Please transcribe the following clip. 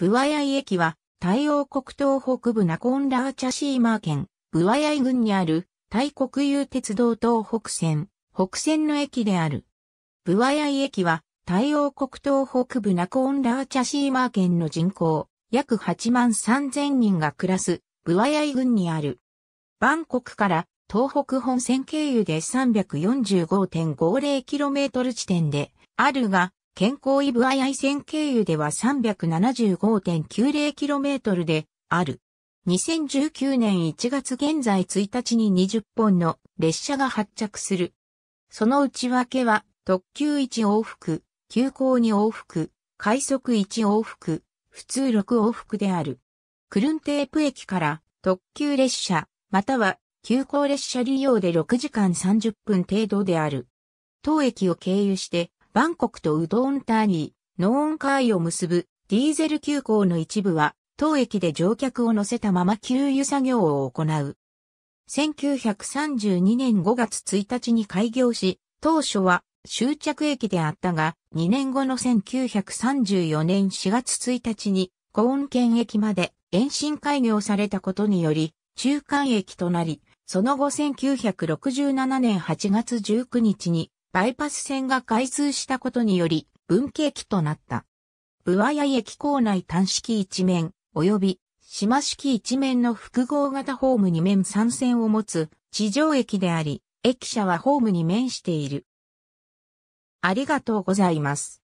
ブワヤイ駅は、太陽国東北部ナコンラーチャシーマー県、ブワヤイ郡にある、タイ国有鉄道東北線、北線の駅である。ブワヤイ駅は、太陽国東北部ナコンラーチャシーマー県の人口、約8万3000人が暮らす、ブワヤイ郡にある。バンコクから東北本線経由で 345.50km 地点であるが、健康イブアイアイ線経由では 375.90km である。2019年1月現在1日に20本の列車が発着する。その内訳は特急1往復、急行2往復、快速1往復、普通6往復である。クルンテープ駅から特急列車、または急行列車利用で6時間30分程度である。当駅を経由してバンコクとウドンターニー、ノーンカーイを結ぶディーゼル急行の一部は、当駅で乗客を乗せたまま給油作業を行う。1932年5月1日に開業し、当初は終着駅であったが、2年後の1934年4月1日に、コーン県駅まで延伸開業されたことにより、中間駅となり、その後1967年8月19日にバイパス線が開通したことにより、分岐駅となった。ブワヤイ駅構内端式一面、及び、島式一面の複合型ホームに面三線を持つ地上駅であり、駅舎はホームに面している。ありがとうございます。